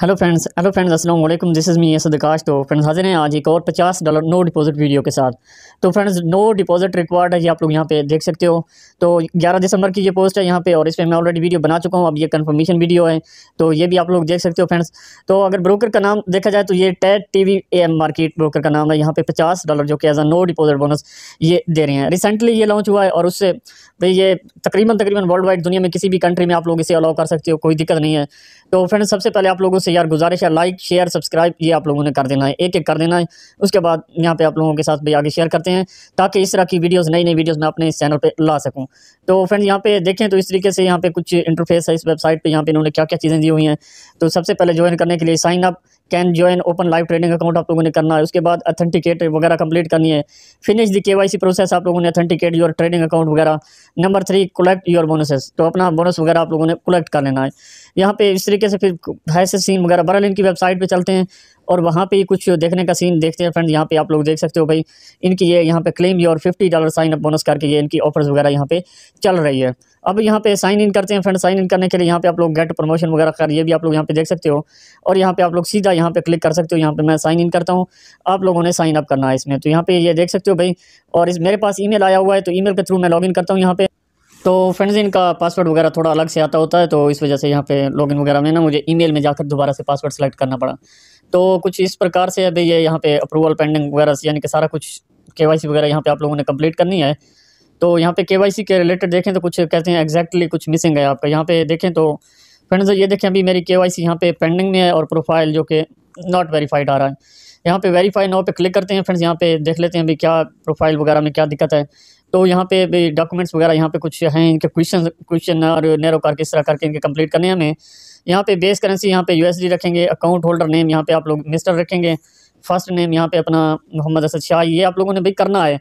hello friends hello friends अस्सलाम वालेकुम this is me सदकाश तो फ्रेंड्स हाजिर हैं आज एक और पचास डॉलर नो डिपॉजिट वीडियो के साथ तो फ्रेंड्स नो डिपॉजिट रिक्वायर्ड है ये आप लोग यहाँ पे देख सकते हो तो 11 दिसंबर की ये पोस्ट है यहाँ पे और इस पर मैं ऑलरेडी वीडियो बना चुका हूँ अब ये कन्फर्मेशन वीडियो है तो ये भी आप लोग देख सकते हो फ्रेंड्स तो अगर ब्रोकर का नाम देखा जाए तो ये टेट टी वी मार्केट ब्रोकर का नाम है यहाँ पे पचास डॉलर जो कि as a no deposit bonus ये दे रहे हैं रिसेंटली ये लॉन्च हुआ है और उससे भाई ये तकरीबन तकरीबन वर्ल्ड वाइड दुनिया में किसी भी कंट्री में आप लोग इसे अलाउ कर सकते हो कोई दिक्कत नहीं है तो फ्रेंड्स सबसे पहले आप लोगों से यार गुजारिश है लाइक शेयर सब्सक्राइब ये आप लोगों ने कर देना है एक एक कर देना है उसके बाद यहाँ पे आप लोगों के साथ भी आगे शेयर करते हैं ताकि इस तरह की वीडियोस नई नई वीडियोस मैं अपने इस चैनल पर ला सकूँ तो फ्रेंड यहाँ पे देखें तो इस तरीके से यहाँ पे कुछ इंटरफेस है इस वेबसाइट पर यहाँ पे इन्होंने क्या क्या चीज़ें दी हुई हैं तो सबसे पहले ज्वाइन करने के लिए sign up can join open live trading account आप लोगों ने करना है उसके बाद अथेंटिकेट वगैरह कंप्लीट करनी है फिनिश दी के प्रोसेस आप लोगों ने अथेंटिकेट योर ट्रेडिंग अकाउंट वगैरह number three collect your bonuses तो अपना बोनस वगैरह आप लोगों ने कलेक्ट कर लेना है यहाँ पे इस तरीके से फिर है से सीन वगैरह बरल इनकी वेबसाइट पे चलते हैं और वहाँ पे कुछ देखने का सीन देखते हैं फ्रेंड यहाँ पे आप लोग देख सकते हो भाई इनकी ये यहाँ पे claim your fifty dollar sign up bonus करके ये इनकी ऑफर्स वगैरह यहाँ पे चल रही है अब यहाँ पे साइन इन करते हैं फ्रेंड साइन इन करने के लिए यहाँ पे आप लोग गेट प्रमोशन वगैरह कर ये भी आप लोग यहाँ पे देख सकते हो और यहाँ पे आप लोग सीधा यहाँ पे क्लिक कर सकते हो यहाँ पे मैं साइन इन करता हूँ आप लोगों ने साइन अप करना है इसमें तो यहाँ पे ये देख सकते हो भाई और इस मेरे पास ईमेल आया हुआ है तो ईमेल के थ्रू मैं लॉगिन करता हूँ यहाँ पे तो फ्रेंड्स इनका पासवर्ड वगैरह थोड़ा अलग से आता होता है तो इस वजह से यहाँ पे लॉगिन वगैरह में ना मुझे ईमेल में जाकर दोबारा से पासवर्ड सेलेक्ट करना पड़ा तो कुछ इस प्रकार से अभी ये यहाँ पे अप्रूवल पेंडिंग वगैरह यानी कि सारा कुछ के वगैरह यहाँ पे आप लोगों ने कंप्लीट करनी है तो यहाँ पे के के रिलेटेड देखें तो कुछ कहते हैं एग्जैक्टली कुछ मिसिंग है आपका यहाँ पे देखें तो फ्रेंड्स ये देखें अभी मेरी के वाई सी यहाँ पे पेंडिंग में है और प्रोफाइल जो कि नॉट वेरीफाइड आ रहा है यहाँ पे वेरीफाई नाव पे क्लिक करते हैं फ्रेंड्स यहाँ पे देख लेते हैं अभी क्या प्रोफाइल वगैरह में क्या दिक्कत है तो यहाँ पे डॉक्यूमेंट्स वगैरह यहाँ पे कुछ हैं इनके क्वेश्चन क्वेश्चन और नैरो करके इस तरह करके इनके कंप्लीट करने हमें यहाँ पे बेस करेंसी यहाँ पे यूएसडी रखेंगे अकाउंट होल्डर नेम यहाँ पे आप लोग मिस्टर रखेंगे फर्स्ट नेम यहाँ पे अपना मोहम्मद असद शाह ये आप लोगों ने भाई करना है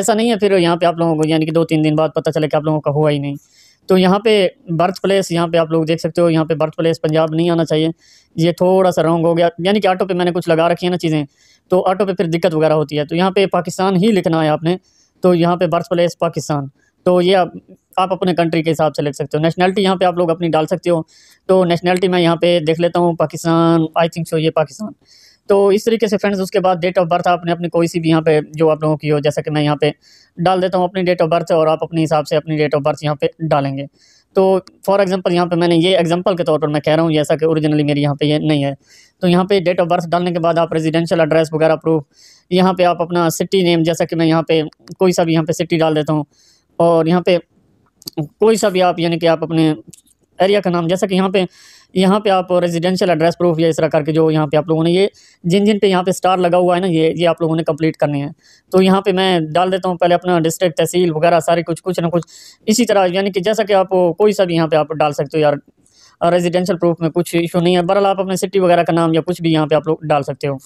ऐसा नहीं है फिर यहाँ पे आप लोगों को यानी कि दो तीन दिन बाद पता चले कि आप लोगों का हुआ ही नहीं तो यहाँ पे बर्थ प्लेस यहाँ पे आप लोग देख सकते हो यहाँ पे बर्थ प्लेस पंजाब नहीं आना चाहिए ये थोड़ा सा रॉन्ग हो गया यानी कि ऑटो पे मैंने कुछ लगा रखी है ना चीज़ें तो ऑटो पे फिर दिक्कत वगैरह होती है तो यहाँ पे पाकिस्तान ही लिखना है आपने तो यहाँ पे बर्थ प्लेस पाकिस्तान तो ये आप, आप अपने कंट्री के हिसाब से लिख सकते हो नेशनलिटी यहाँ पे आप लोग अपनी डाल सकते हो तो नेशनलिटी मैं यहाँ पे देख लेता हूँ पाकिस्तान आई थिंक सो ये पाकिस्तान तो इस तरीके से फ्रेंड्स उसके बाद डेट ऑफ बर्थ आपने अपनी कोई सी भी यहाँ पे जो आप लोगों की हो जैसा कि मैं यहाँ पे डाल देता हूँ अपनी डेट ऑफ बर्थ और आप अपने हिसाब से अपनी डेट ऑफ बर्थ यहाँ पे डालेंगे तो फॉर एग्ज़ाम्पल यहाँ पे मैंने ये एग्जांपल के तौर पर मैं कह रहा हूँ जैसा कि ओरिजिनली मेरी यहाँ पे ये नहीं है तो यहाँ पे डेट ऑफ बर्थ डालने के बाद आप रेजिडेंशियल एड्रेस वगैरह प्रूफ यहाँ पे आप अपना सिटी नेम जैसा कि मैं यहाँ पे कोई सा भी यहाँ पे सिटी डाल देता हूँ और यहाँ पे कोई सा भी आप यानी कि आप अपने एरिया का नाम जैसा कि यहाँ पे यहाँ पे आप रेजिडेंशियल एड्रेस प्रूफ या इस तरह करके जो यहाँ पे आप लोगों ने ये जिन जिन पे यहाँ पे स्टार लगा हुआ है ना ये ये आप लोगों ने कंप्लीट करने हैं तो यहाँ पे मैं डाल देता हूँ पहले अपना डिस्ट्रिक्ट तहसील वगैरह सारे कुछ कुछ ना कुछ इसी तरह यानी कि जैसा कि आप कोई सा भी यहाँ पे आप डाल सकते हो यार रेजिडेंशियल प्रूफ में कुछ इशू नहीं है बहरहाल आप अपने सिटी वगैरह का नाम या कुछ भी यहाँ पे आप लोग डाल सकते हो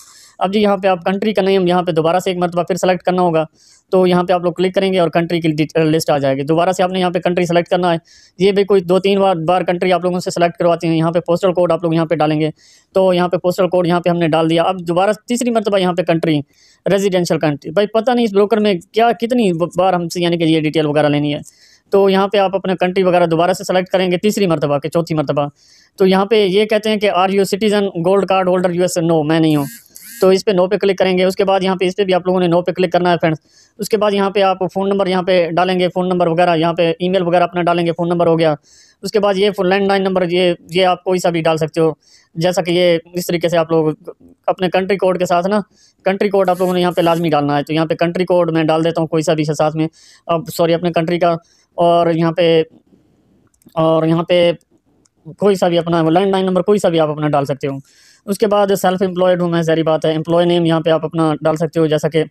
अब जी यहाँ पे आप कंट्री का नेम यहाँ पे दोबारा से एक मरतबा फिर सेलेक्ट करना होगा तो यहाँ पे आप लोग क्लिक करेंगे और कंट्री की लिस्ट आ जाएगी दोबारा से आपने यहाँ पे कंट्री सेलेक्ट करना है ये भी कोई दो तीन बार बार कंट्री आप लोगों से सेलेक्ट करवाते हैं यहाँ पे पोस्टल कोड आप लोग यहाँ पे डालेंगे तो यहाँ पे पोस्टल कोड यहाँ पे हमने डाल दिया अब दोबारा तीसरी मरतबा यहाँ पे कंट्री रेजिडेंशियल कंट्री भाई पता नहीं इस ब्रोकर में क्या कितनी बार हमसे यानी कि ये डिटेल वगैरह लेनी है तो यहाँ पे आप अपना कंट्री वगैरह दोबारा से सेलेक्ट करेंगे तीसरी मरतबा के चौथी मरतबा तो यहाँ पे ये कहते हैं कि are you citizen gold card holder U S no मैं नहीं हूँ तो इस पर नो पे क्लिक करेंगे उसके बाद यहाँ पे इस पर भी आप लोगों ने नो पे क्लिक करना है फ्रेंड्स उसके बाद यहाँ पे आप फ़ोन नंबर यहाँ पे डालेंगे फ़ोन नंबर वगैरह यहाँ पे ईमेल वगैरह अपना डालेंगे फ़ोन नंबर हो गया उसके बाद ये लैंडलाइन नंबर ये ये आप कोई सा भी डाल सकते हो जैसा कि ये इस तरीके से आप लोग अपने कंट्री कोड के साथ ना कंट्री कोड आप लोगों ने यहाँ पे लाजमी डालना है तो यहाँ पे कंट्री कोड मैं डाल देता हूँ कोई सा भी साथ में अब सॉरी अपने कंट्री का और यहाँ पे और यहाँ पे कोई सा भी अपना लैंडलाइन नंबर कोई सा भी आप अपना डाल सकते हो उसके बाद सेल्फ एम्प्लॉयड हूँ मैं सारी बात है एम्प्लॉय नेम यहाँ पे आप अपना डाल सकते हो जैसा कि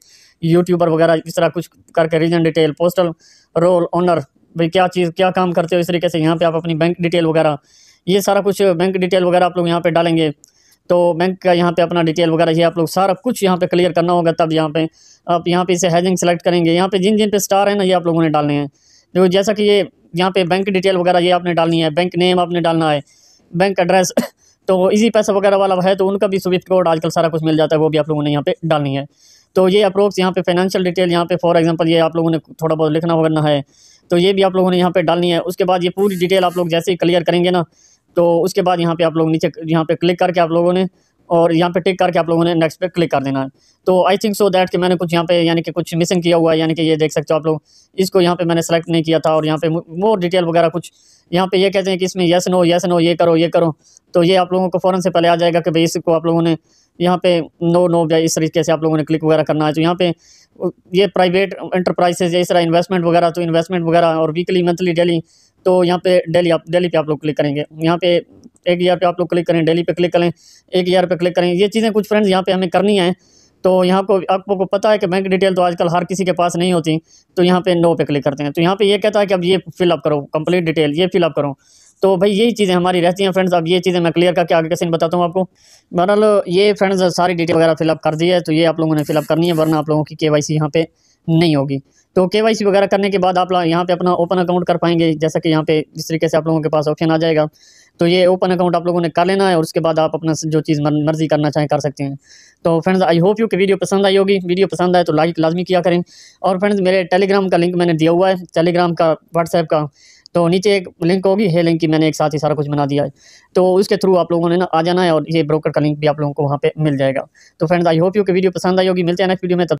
यूट्यूबर वगैरह इस तरह कुछ करके region detail postal role owner भाई क्या चीज़ क्या काम करते हो इस तरीके से यहाँ पे आप अपनी बैंक डिटेल वगैरह ये सारा कुछ बैंक डिटेल वगैरह आप लोग यहाँ पे डालेंगे तो बैंक का यहाँ पे अपना डिटेल वगैरह ये आप लोग सारा कुछ यहाँ पे क्लियर करना होगा तब यहाँ पे आप यहाँ पे इसे हैजिंग सेलेक्ट करेंगे यहाँ पे जिन जिन पे स्टार है ना ये आप लोगों ने डालने हैं देखो तो जैसा कि ये यहाँ पे बैंक डिटेल वगैरह ये आपने डालनी है बैंक नेम आपने डालना है बैंक एड्रेस तो इजी पैसा वगैरह वाला है तो उनका भी स्विफ्ट कोड आजकल सारा कुछ मिल जाता है वो भी आप लोगों ने यहाँ पे डालनी है तो ये अप्रोक्स यहाँ पे फाइनेंशियल डिटेल यहाँ पे फॉर एग्जांपल ये आप लोगों ने थोड़ा बहुत लिखना वगैरह है तो ये भी आप लोगों ने यहाँ पे डालनी है उसके बाद ये पूरी डिटेल आप लोग जैसे ही क्लियर करेंगे ना तो उसके बाद यहाँ पे आप लोग नीचे यहाँ पे क्लिक करके आप लोगों ने और यहाँ पे टिक करके आप लोगों ने नेक्स्ट पे क्लिक कर देना है तो आई थिंक सो दैट कि मैंने कुछ यहाँ पे यानी कि कुछ मिसिंग किया हुआ है यानी कि ये देख सकते हो आप लोग इसको यहाँ पे मैंने सेलेक्ट नहीं किया था और यहाँ पे मोर डिटेल वगैरह कुछ यहाँ पे ये कहते हैं कि इसमें येस नो येस नो ये करो ये करो तो ये आप लोगों को फ़ौरन से पहले आ जाएगा कि भाई इसको आप लोगों ने यहाँ पे नो नो या इस तरीके से आप लोगों ने क्लिक वगैरह करना है तो यहाँ पे ये प्राइवेट इंटरप्राइजेज या इस तरह इन्वेस्टमेंट वगैरह तो इन्वेस्टमेंट वगैरह और वीकली मंथली डेली तो यहाँ पे डेली आप डेली पे आप लोग क्लिक करेंगे यहाँ पे एक ईयर पे आप लोग क्लिक करें डेली पे क्लिक करें एक ईयर पे क्लिक करें ये चीज़ें कुछ फ्रेंड्स यहाँ पे हमें करनी है तो यहाँ को आपको पता है कि बैंक डिटेल तो आजकल हर किसी के पास नहीं होती तो यहाँ पे नो पे क्लिक करते हैं तो यहाँ पे ये कहता है कि अब ये फिलअप करो कंप्लीट डिटेल ये फिलअप करो तो भाई यही चीज़ें हमारी रहती हैं फ्रेंड्स अब ये चीज़ें मैं क्लियर करके आगे कैसे बताता हूँ आपको बहरहाल ये फ्रेंड्स सारी डिटेल वगैरह फिलअप कर दी है तो ये आप लोगों ने फिलअप करनी है वरना आप लोगों की के वाई सी यहाँ पे नहीं होगी तो के वाई सी वगैरह करने के बाद आप यहाँ पे अपना ओपन अकाउंट कर पाएंगे जैसा कि यहाँ पे जिस तरीके से आप लोगों के पास ऑप्शन आ जाएगा तो ये ओपन अकाउंट आप लोगों ने कर लेना है और उसके बाद आप अपना जो चीज़ मर्जी करना चाहें कर सकते हैं तो फ्रेंड्स आई होप यू कि वीडियो पसंद आई होगी वीडियो पसंद आए तो लाइक लाजमी किया करें और फ्रेंड्स मेरे टेलीग्राम का लिंक मैंने दिया हुआ है टेलीग्राम का व्हाट्सएप का तो नीचे एक लिंक होगी है लिंक की मैंने एक साथ ही सारा कुछ बना दिया है तो उसके थ्रू आप लोगों ने ना आ जाना है और ये ब्रोकर का लिंक भी आप लोगों को वहाँ पे मिल जाएगा तो फ्रेंड्स आई होप यू कि वीडियो पसंद आई होगी मिलते हैं नेक्स्ट वीडियो में तब